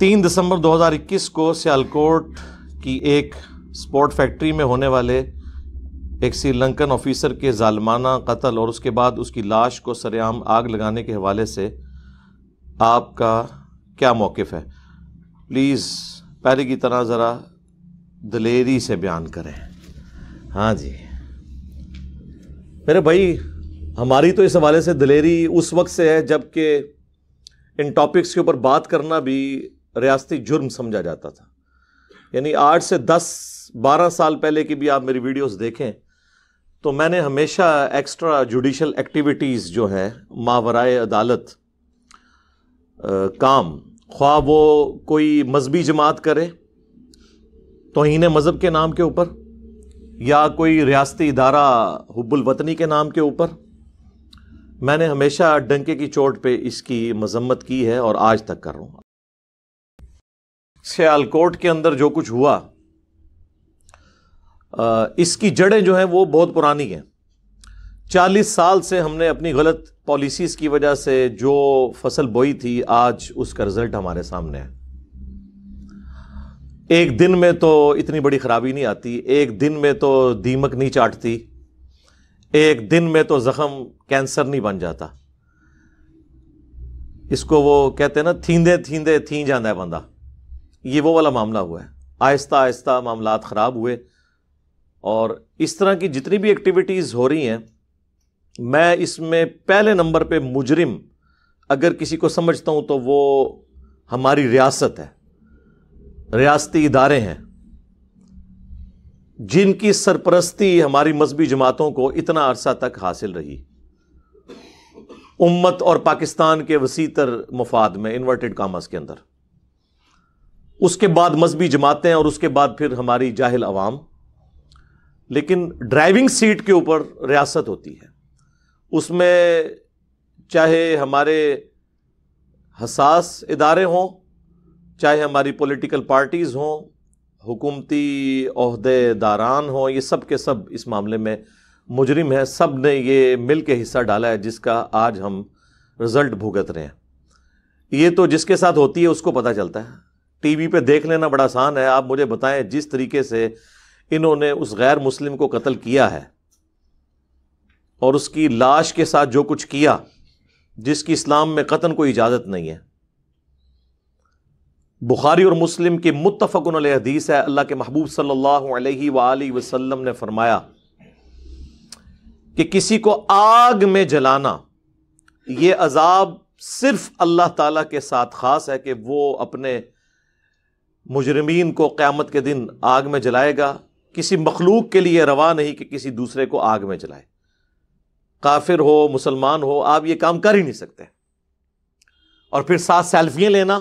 तीन दिसंबर 2021 को सियालकोट की एक स्पोर्ट फैक्ट्री में होने वाले एक श्रीलंकन ऑफिसर के जालमाना कत्ल और उसके बाद उसकी लाश को सरेआम आग लगाने के हवाले से आपका क्या मौक़ है प्लीज़ पहले की तरह ज़रा दलेरी से बयान करें हाँ जी मेरे भाई हमारी तो इस हवाले से दलेरी उस वक्त से है जबकि इन टॉपिक्स के ऊपर बात करना भी रियासती जुर्म समझा जाता था यानी आठ से दस बारह साल पहले की भी आप मेरी वीडियोस देखें तो मैंने हमेशा एक्स्ट्रा जुडिशल एक्टिविटीज़ जो हैं मावराए अदालत काम ख्वा वो कोई मजहबी जमात करे तोहन मज़हब के नाम के ऊपर या कोई रियासती इदारा वतनी के नाम के ऊपर मैंने हमेशा डंके की चोट पे इसकी मजम्मत की है और आज तक कर रहा हूँ सियालकोट के अंदर जो कुछ हुआ इसकी जड़ें जो हैं वो बहुत पुरानी हैं चालीस साल से हमने अपनी गलत पॉलिसीज़ की वजह से जो फसल बोई थी आज उसका रिजल्ट हमारे सामने है एक दिन में तो इतनी बड़ी ख़राबी नहीं आती एक दिन में तो दीमक नहीं चाटती एक दिन में तो जख्म कैंसर नहीं बन जाता इसको वो कहते हैं ना थींदे थींदे थी जाता है बंदा ये वो वाला मामला हुआ है आहिस्ता आहिस्ता मामला ख़राब हुए और इस तरह की जितनी भी एक्टिविटीज़ हो रही हैं मैं इसमें पहले नंबर पे मुजरिम अगर किसी को समझता हूँ तो वो हमारी रियासत है रियासती इदारे हैं जिनकी सरपरस्ती हमारी मजहबी जमातों को इतना अरसा तक हासिल रही उम्मत और पाकिस्तान के वसीतर मफाद में इन्वर्टेड कामर्स के अंदर उसके बाद मजहबी जमातें और उसके बाद फिर हमारी जाहिल अवाम लेकिन ड्राइविंग सीट के ऊपर रियासत होती है उसमें चाहे हमारे हसास इदारे हों चाहे हमारी पॉलिटिकल पार्टीज़ हों हुकूमती अहदेदारान हों ये सब के सब इस मामले में मुजरिम हैं सब ने ये मिल के हिस्सा डाला है जिसका आज हम रिज़ल्ट भुगत रहे हैं ये तो जिसके साथ होती है उसको पता चलता है टीवी पे देख लेना बड़ा आसान है आप मुझे बताएं जिस तरीके से इन्होंने उस गैर मुस्लिम को कत्ल किया है और उसकी लाश के साथ जो कुछ किया जिसकी इस्लाम में कतन कोई इजाज़त नहीं है बुखारी और मुस्लिम के मुतफ़न हदीस है अल्लाह के महबूब सल्लल्लाहु अलैहि वसल्लम ने फरमाया कि किसी को आग में जलाना यह अजाब सिर्फ अल्लाह ताला के साथ ख़ास है कि वो अपने मुजरमीन को क़्यामत के दिन आग में जलाएगा किसी मखलूक के लिए रवा नहीं कि किसी दूसरे को आग में जलाए काफिर हो मुसलमान हो आप ये काम कर ही नहीं सकते और फिर साथ सेल्फियाँ लेना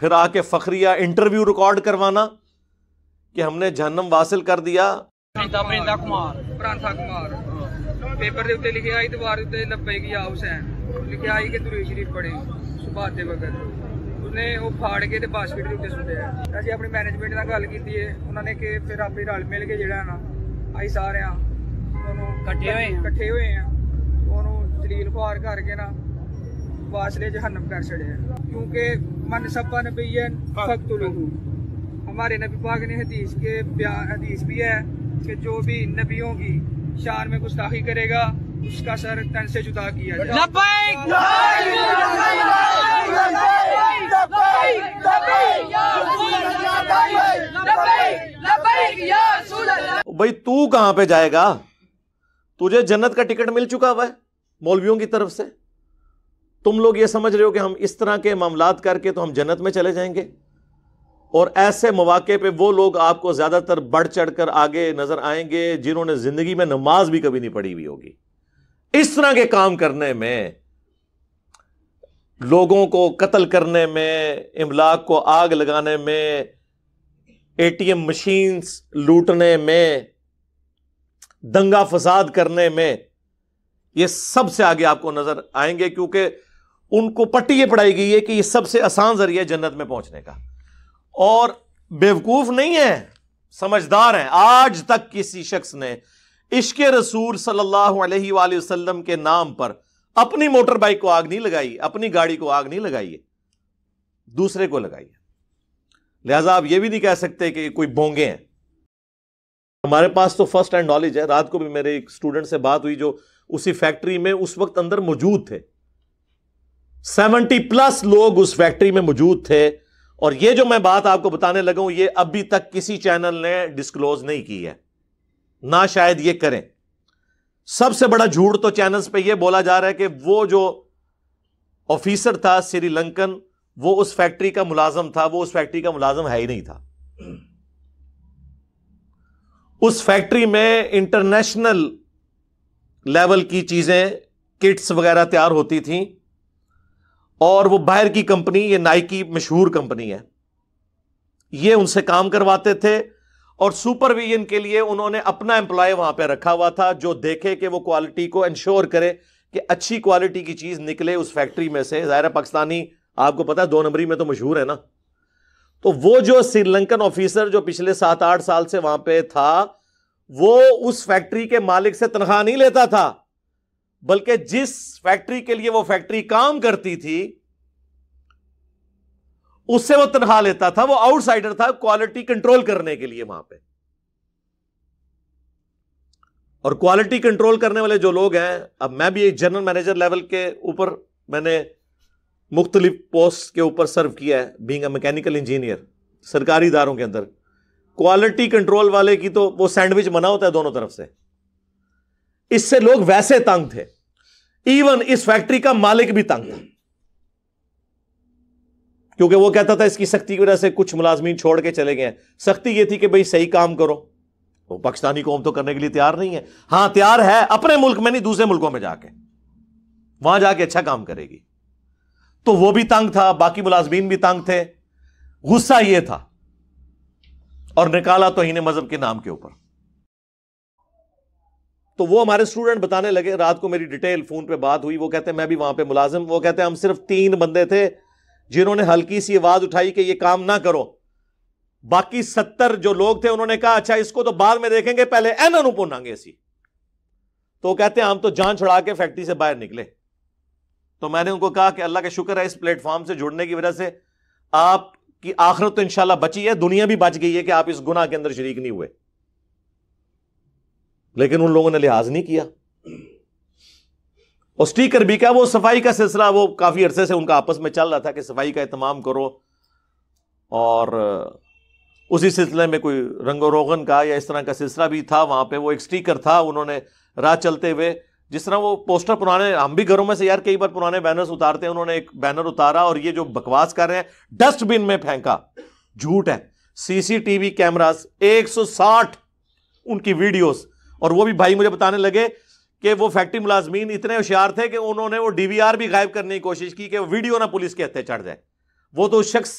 फिर आके फखरिया इंटरव्यू रिकॉर्ड करवाना कि हमने जहन्नम वासिल कर दिया ਨੇ ਉਹ ਫਾੜ ਕੇ ਤੇ ਬਾਸਕਟ ਦੇ ਉੱਤੇ ਸੁੱਟਿਆ ਅਸੀਂ ਆਪਣੀ ਮੈਨੇਜਮੈਂਟ ਨਾਲ ਗੱਲ ਕੀਤੀ ਹੈ ਉਹਨਾਂ ਨੇ ਕਿ ਫਿਰ ਆਪੇ ਰਲ ਮਿਲ ਕੇ ਜਿਹੜਾ ਨਾ ਅਸੀਂ ਸਾਰਿਆਂ ਉਹਨੂੰ ਇਕੱਠੇ ਹੋਏ ਇਕੱਠੇ ਹੋਏ ਆ ਉਹਨੂੰ ਜਲੀਲ ਫਾਰ ਕਰਕੇ ਨਾ वासले जहन्नम कर चढ़े क्योंकि मन सपा नबीन फकतुलहू हमारे नबी पाक ने हदीस के हदीस भी है कि जो भी नबियों की शान में गुस्ताखी करेगा उसका सर तन से जुदा किया जाए भाई तू कहां पे जाएगा तुझे जन्नत का टिकट मिल चुका हुआ है मौलवियों की तरफ से तुम लोग ये समझ रहे हो कि हम इस तरह के मामलात करके तो हम जन्नत में चले जाएंगे और ऐसे मौाक़े पे वो लोग आपको ज़्यादातर बढ़ चढ़ कर आगे नज़र आएंगे जिन्होंने ज़िंदगी में नमाज भी कभी नहीं पढ़ी हुई होगी इस तरह के काम करने में लोगों को कत्ल करने में इमलाक को आग लगाने में ए टी एम मशीन्स लूटने में दंगा फसाद करने में ये सबसे आगे आपको नजर आएंगे क्योंकि उनको पट्टी ये पढ़ाई गई है कि ये सबसे आसान जरिया जन्नत में पहुंचने का और बेवकूफ नहीं है समझदार है आज तक किसी शख्स ने इश्क रसूल सल्लल्लाहु अलैहि वसल्लम के नाम पर अपनी मोटर बाइक को आग नहीं लगाइए अपनी गाड़ी को आग नहीं लगाइए दूसरे को लगाइए लिहाजा आप ये भी नहीं कह सकते कि कोई बोंगे हैं हमारे पास तो फर्स्ट हैंड नॉलेज है रात को भी मेरे एक स्टूडेंट से बात हुई जो उसी फैक्ट्री में उस वक्त अंदर मौजूद थे सेवेंटी प्लस लोग उस फैक्ट्री में मौजूद थे और ये जो मैं बात आपको बताने लगा हूं ये अभी तक किसी चैनल ने डिस्क्लोज नहीं की है ना शायद ये करें सबसे बड़ा झूठ तो चैनल्स पे ये बोला जा रहा है कि वो जो ऑफिसर था श्रीलंकन वो उस फैक्ट्री का मुलाजम था वो उस फैक्ट्री का मुलाजम है ही नहीं था उस फैक्ट्री में इंटरनेशनल लेवल की चीजें किट्स वगैरह तैयार होती थी और वो बाहर की कंपनी ये नाइकी मशहूर कंपनी है ये उनसे काम करवाते थे और सुपरविजन के लिए उन्होंने अपना एम्प्लॉय वहां पर रखा हुआ था जो देखे कि वो क्वालिटी को इंश्योर करे कि अच्छी क्वालिटी की चीज निकले उस फैक्ट्री में से ज़ाहिर पाकिस्तानी आपको पता है दो नंबरी में तो मशहूर है ना तो वो जो श्रीलंकन ऑफिसर जो पिछले सात आठ साल से वहां पे था वो उस फैक्ट्री के मालिक से तनख्वाह नहीं लेता था बल्कि जिस फैक्ट्री के लिए वो फैक्ट्री काम करती थी उससे वो तनखा लेता था वो आउटसाइडर था क्वालिटी कंट्रोल करने के लिए वहां पे और क्वालिटी कंट्रोल करने वाले जो लोग हैं अब मैं भी एक जनरल मैनेजर लेवल के ऊपर मैंने मुख्तलिफ पोस्ट के ऊपर सर्व किया है बींग मैकेनिकल इंजीनियर सरकारी इदारों के अंदर क्वालिटी कंट्रोल वाले की तो वो सैंडविच बना होता है दोनों तरफ से इससे लोग वैसे तंग थे इवन इस फैक्ट्री का मालिक भी तंग था क्योंकि वो कहता था इसकी सख्ती की वजह से कुछ मुलाजमीन छोड़ के चले गए सख्ती ये थी कि भाई सही काम करो वो तो पाकिस्तानी कौम तो करने के लिए तैयार नहीं है हाँ तैयार है अपने मुल्क में नहीं दूसरे मुल्कों में जाके वहां जाके अच्छा काम करेगी तो वो भी तंग था बाकी मुलाजमीन भी तंग थे गुस्सा ये था और निकाला तो ही ने मजहब के नाम के ऊपर तो वो हमारे स्टूडेंट बताने लगे रात को मेरी डिटेल फोन पे बात हुई वो कहते हैं मैं भी वहां पे मुलाजिम वो कहते हैं हम सिर्फ तीन बंदे थे जिन्होंने हल्की सी आवाज उठाई कि ये काम ना करो बाकी सत्तर जो लोग थे उन्होंने कहा अच्छा इसको तो बाद में देखेंगे पहले एन अनुपूर्णांगे इसी तो कहते हैं हम तो जान छुड़ा के फैक्ट्री से बाहर निकले तो मैंने उनको कहा कि अल्लाह का शुक्र है इस प्लेटफॉर्म से जुड़ने की वजह से आपकी आखिरत तो इंशाला बची है दुनिया भी बच गई है कि आप इस गुना के अंदर शरीक नहीं हुए लेकिन उन लोगों ने लिहाज नहीं किया और स्टीकर भी क्या वो सफाई का सिलसिला वो काफ़ी अरसे से उनका आपस में चल रहा था कि सफाई का एहतमाम करो और उसी सिलसिले में कोई रंगो रोगन का या इस तरह का सिलसिला भी था वहां पे वो एक स्टीकर था उन्होंने राह चलते हुए जिस तरह वो पोस्टर पुराने हम भी घरों में से यार कई बार पुराने बैनर्स उतारते हैं उन्होंने एक बैनर उतारा और ये जो बकवास कर रहे हैं डस्टबिन में फेंका झूठ है सीसीटीवी कैमरास 160 उनकी वीडियोस और वो भी भाई मुझे बताने लगे कि वो फैक्ट्री मुलाजमीन इतने होशियार थे कि उन्होंने वो डीवीआर भी गायब करने की कोशिश की कि वीडियो ना पुलिस के हत्थे चढ़ जाए वो तो उस शख्स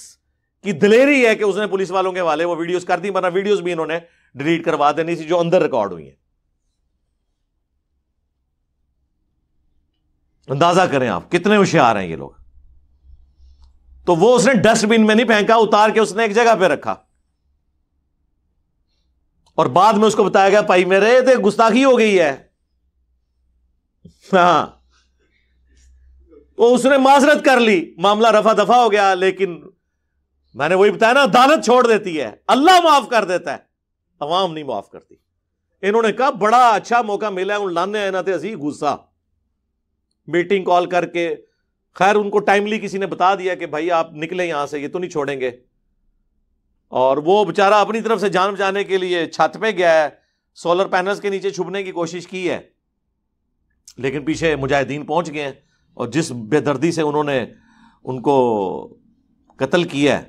की दिलेरी है कि उसने पुलिस वालों के वाले वो वीडियोस कर दी वरना वीडियोस भी इन्होंने डिलीट करवा देनी थी जो अंदर रिकॉर्ड हुई है अंदाजा करें आप कितने होशियार हैं ये लोग तो वो उसने डस्टबिन में नहीं फेंका उतार के उसने एक जगह पर रखा और बाद में उसको बताया गया भाई मेरे तो गुस्ताखी हो गई है हाँ तो उसने माजरत कर ली मामला रफा दफा हो गया लेकिन मैंने वही बताया ना अदालत छोड़ देती है अल्लाह माफ कर देता है अवाम नहीं माफ करती इन्होंने कहा बड़ा अच्छा मौका मिला है उन लाने आना थे अजी गुस्सा मीटिंग कॉल करके खैर उनको टाइमली किसी ने बता दिया कि भाई आप निकले यहां से ये तो नहीं छोड़ेंगे और वो बेचारा अपनी तरफ से जान बचाने के लिए छत पे गया है सोलर पैनल्स के नीचे छुपने की कोशिश की है लेकिन पीछे मुजाहिदीन पहुंच गए हैं और जिस बेदर्दी से उन्होंने उनको कत्ल किया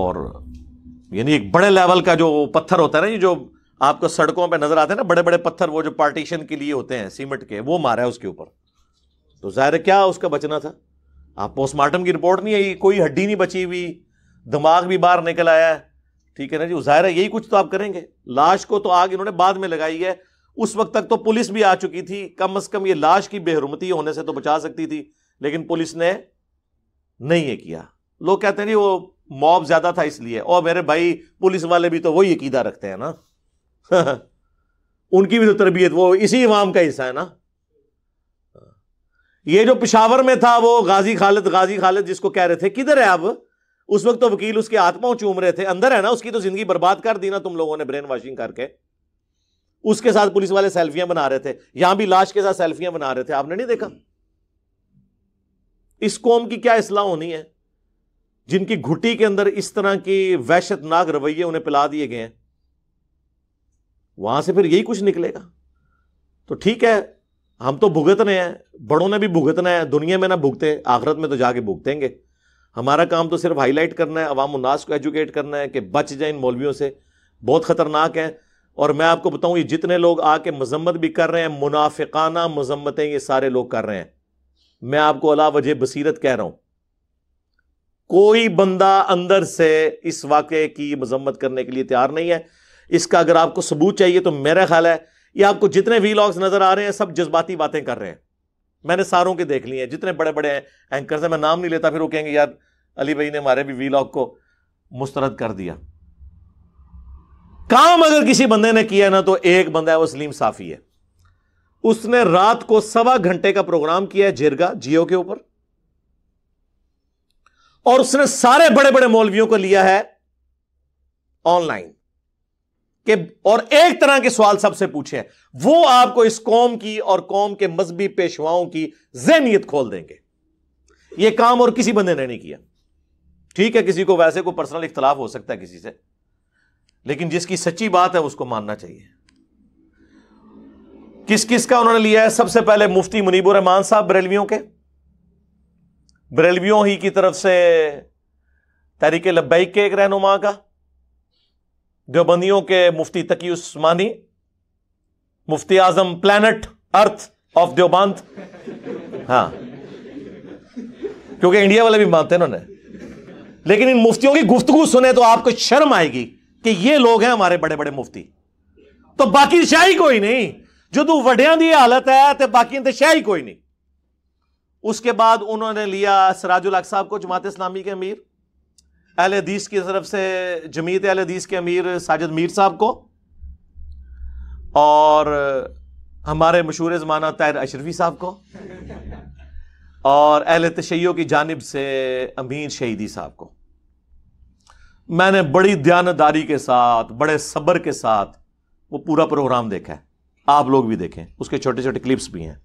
और यानी एक बड़े लेवल का जो पत्थर होता है ना जो आपको सड़कों पे नजर आते हैं ना बड़े बड़े पत्थर वो जो पार्टीशन के लिए होते हैं सीमेंट के वो मारा है उसके ऊपर तो जाहिर क्या उसका बचना था आप पोस्टमार्टम की रिपोर्ट नहीं आई कोई हड्डी नहीं बची हुई दिमाग भी बाहर निकल आया ठीक है ना जी जाहिर यही कुछ तो आप करेंगे लाश को तो आग इन्होंने बाद में लगाई है उस वक्त तक तो पुलिस भी आ चुकी थी कम अज कम ये लाश की बेहरमती होने से तो बचा सकती थी लेकिन पुलिस ने नहीं ये किया लोग कहते हैं जी वो मॉब ज्यादा था इसलिए और मेरे भाई पुलिस वाले भी तो वही अकीदा रखते हैं ना उनकी भी तो तरबियत वो इसी इमाम का हिस्सा है ना ये जो पिशावर में था वो गाजी खालिद गाजी खालिद जिसको कह रहे थे किधर है अब उस वक्त तो वकील उसके आत्माओं चूम रहे थे अंदर है ना उसकी तो जिंदगी बर्बाद कर दी ना तुम लोगों ने ब्रेन वॉशिंग करके उसके साथ पुलिस वाले सेल्फियां बना रहे थे यहां भी लाश के साथ सेल्फियां बना रहे थे आपने नहीं देखा इस कौम की क्या इसलाह होनी है जिनकी घुटी के अंदर इस तरह की वहशतनाक रवैये उन्हें पिला दिए गए हैं वहां से फिर यही कुछ निकलेगा तो ठीक है हम तो भुगत रहे हैं बड़ों ने भी भुगतना है दुनिया में ना भुगते आखरत में तो जाके भुगतेंगे हमारा काम तो सिर्फ हाईलाइट करना है अवाम उन्नास को एजुकेट करना है कि बच जाए इन मौलवियों से बहुत ख़तरनाक है और मैं आपको बताऊं ये जितने लोग आके मजम्मत भी कर रहे हैं मुनाफिकाना मजम्मतें ये सारे लोग कर रहे हैं मैं आपको अला वजह बसीरत कह रहा हूं कोई बंदा अंदर से इस वाक्य की मजम्मत करने के लिए तैयार नहीं है इसका अगर आपको सबूत चाहिए तो मेरा ख्याल है ये आपको जितने वी लॉग्स नज़र आ रहे हैं सब जज्बाती बातें कर रहे हैं मैंने सारों के देख लिए हैं जितने बड़े बड़े एंकर हैं मैं नाम नहीं लेता फिर वो कहेंगे यार अली भाई ने हमारे भी वी लॉग को मुस्तरद कर दिया काम अगर किसी बंदे ने किया ना तो एक बंदा है वो सलीम साफी है उसने रात को सवा घंटे का प्रोग्राम किया है जिरगा जियो के ऊपर और उसने सारे बड़े बड़े मौलवियों को लिया है ऑनलाइन के और एक तरह के सवाल सबसे पूछे वो आपको इस कौम की और कौम के मजहबी पेशवाओं की जहनीत खोल देंगे ये काम और किसी बंदे ने नहीं किया ठीक है किसी को वैसे कोई पर्सनल इख्तलाफ हो सकता है किसी से लेकिन जिसकी सच्ची बात है उसको मानना चाहिए किस किस का उन्होंने लिया है सबसे पहले मुफ्ती मुनीबुर रहमान साहब बरेलवियों के बरेलवियों ही की तरफ से तहरीक लब्बैक के एक रहनुमा का देवबंदियों के मुफ्ती तकी उस्मानी मुफ्ती आजम प्लैनेट अर्थ ऑफ देवबंद हाँ क्योंकि इंडिया वाले भी मानते हैं उन्होंने लेकिन इन मुफ्तियों की गुफ्तगु सुने तो आपको शर्म आएगी कि ये लोग हैं हमारे बड़े बड़े मुफ्ती तो बाकी शाही कोई नहीं जो तू वडिया की हालत है तो बाकी तो शाही कोई नहीं उसके बाद उन्होंने लिया सराजुल अक साहब को जमात इस्लामी के अमीर अहल हदीस की तरफ से जमीत अहल हदीस के अमीर साजिद मीर साहब को और हमारे मशहूर ज़माना तैर अशरफी साहब को और अहल तशैयों की जानब से अमीर शहीदी साहब को मैंने बड़ी ध्यानदारी के साथ बड़े सब्र के साथ वो पूरा प्रोग्राम देखा है आप लोग भी देखें उसके छोटे छोटे क्लिप्स भी हैं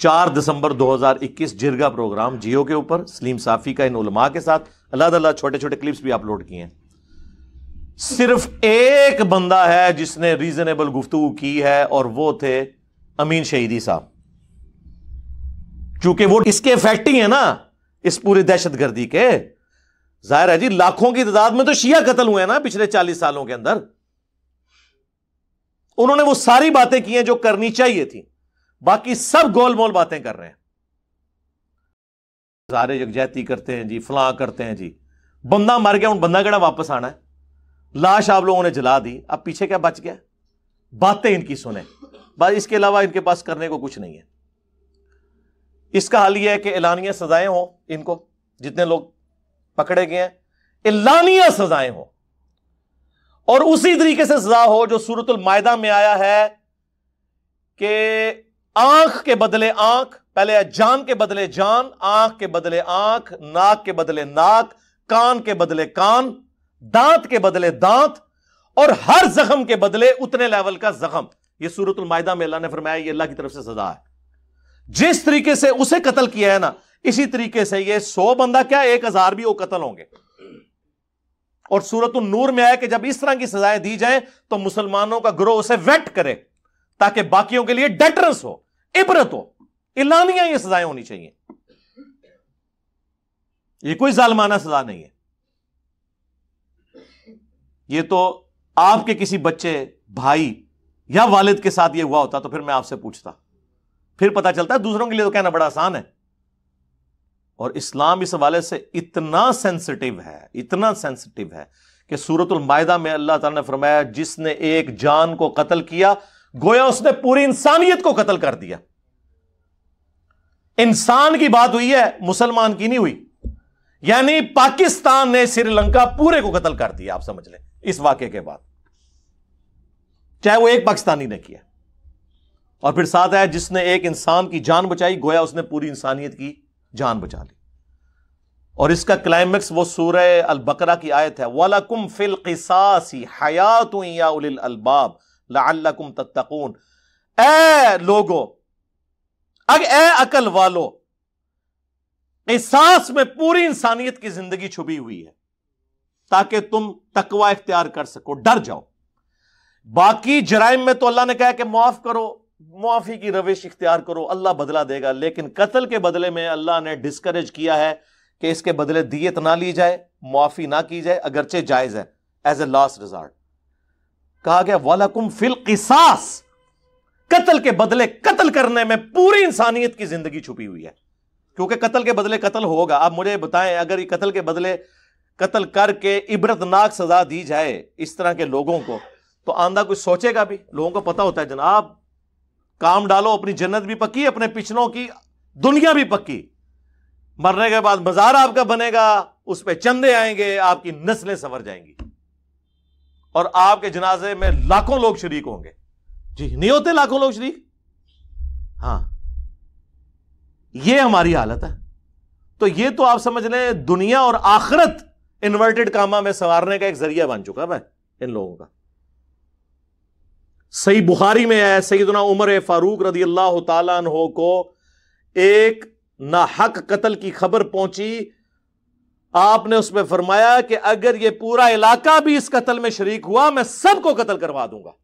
चार दिसंबर 2021 जिरगा प्रोग्राम जियो के ऊपर सलीम साफी का इन उलमा के साथ अलग अलग छोटे छोटे क्लिप्स भी अपलोड किए हैं सिर्फ एक बंदा है जिसने रीजनेबल गुफ्तु की है और वो थे अमीन शहीदी साहब चूंकि वो इसके इफेक्ट ही है ना इस पूरे दहशतगर्दी के जाहिर है जी लाखों की तादाद में तो शिया कतल हुए हैं ना पिछले चालीस सालों के अंदर उन्होंने वो सारी बातें की हैं जो करनी चाहिए थी बाकी सब गोलमोल बातें कर रहे हैं सारे यकजहती करते हैं जी फला करते हैं जी बंदा मर गया उन बंदा गड़ा वापस आना है लाश आप लोगों ने जला दी अब पीछे क्या बच गया बातें इनकी सुने बस इसके अलावा इनके पास करने को कुछ नहीं है इसका हल यह है कि एलानिया सजाएं हो इनको जितने लोग पकड़े गए हैं सजाएं हो और उसी तरीके से सजा हो जो सूरतुल मायदा में आया है कि आंख के बदले आंख पहले जान के बदले जान आंख के बदले आंख नाक के बदले नाक कान के बदले कान दांत के बदले दांत और हर जख्म के बदले उतने लेवल का जख्म यह सूरतुल में अल्लाह ने फरमाया अल्लाह की तरफ से सजा है जिस तरीके से उसे कतल किया है ना इसी तरीके से ये सौ बंदा क्या एक हजार भी वो कतल होंगे और सूरत नूर में आया कि जब इस तरह की सजाएं दी जाए तो मुसलमानों का ग्रोह उसे वेट करे ताकि बाकियों के लिए डेटरस हो इबरत हो इलानियां ये सजाएं होनी चाहिए ये कोई जालमाना सजा नहीं है ये तो आपके किसी बच्चे भाई या वालिद के साथ ये हुआ होता तो फिर मैं आपसे पूछता फिर पता चलता है दूसरों के लिए तो कहना बड़ा आसान है और इस्लाम इस हवाले से इतना सेंसिटिव है इतना सेंसिटिव है कि सूरत मायदा में अल्लाह ताला ने फरमाया जिसने एक जान को कत्ल किया गोया उसने पूरी इंसानियत को कत्ल कर दिया इंसान की बात हुई है मुसलमान की नहीं हुई यानी पाकिस्तान ने श्रीलंका पूरे को कत्ल कर दिया आप समझ लें इस वाक्य के बाद चाहे वो एक पाकिस्तानी ने किया और फिर साथ आया जिसने एक इंसान की जान बचाई गोया उसने पूरी इंसानियत की जान बचा ली और इसका क्लाइमेक्स वो सूरह अल बकरा की आयत है वालकुम फिल हयात या उलिल अलबाब लाकुम तत्तकून ए लोगो अग ए अकल वालो एहसास में पूरी इंसानियत की जिंदगी छुपी हुई है ताकि तुम तकवा इख्तियार कर सको डर जाओ बाकी जराइम में तो अल्लाह ने कहा कि माफ करो मुआफ़ी की रविश इख्तियार करो अल्लाह बदला देगा लेकिन कत्ल के बदले में अल्लाह ने डिस्करेज किया है कि इसके बदले दियत ना ली जाए मुआफ़ी ना की जाए अगरचे जायज़ है एज ए लास्ट रिजॉर्ट कहा गया वालकुम फिल किसास कत्ल के बदले कत्ल करने में पूरी इंसानियत की जिंदगी छुपी हुई है क्योंकि कत्ल के बदले कत्ल होगा आप मुझे बताएं अगर ये कत्ल के बदले कत्ल करके इबरतनाक सजा दी जाए इस तरह के लोगों को तो आंदा कुछ सोचेगा भी लोगों को पता होता है जनाब काम डालो अपनी जन्नत भी पक्की अपने पिछलों की दुनिया भी पक्की मरने के बाद मजार आपका बनेगा उस पर चंदे आएंगे आपकी नस्लें संवर जाएंगी और आपके जनाजे में लाखों लोग शरीक होंगे जी नहीं होते लाखों लोग शरीक हां यह हमारी हालत है तो यह तो आप समझ लें दुनिया और आखरत इन्वर्टेड कामा में संवारने का एक जरिया बन चुका है इन लोगों का सही बुखारी में है सही दुना उमर फारूक रदी अल्लाह तहो को एक नाहक कत्ल की खबर पहुंची आपने उसमें फरमाया कि अगर यह पूरा इलाका भी इस कतल में शरीक हुआ मैं सबको कतल करवा दूंगा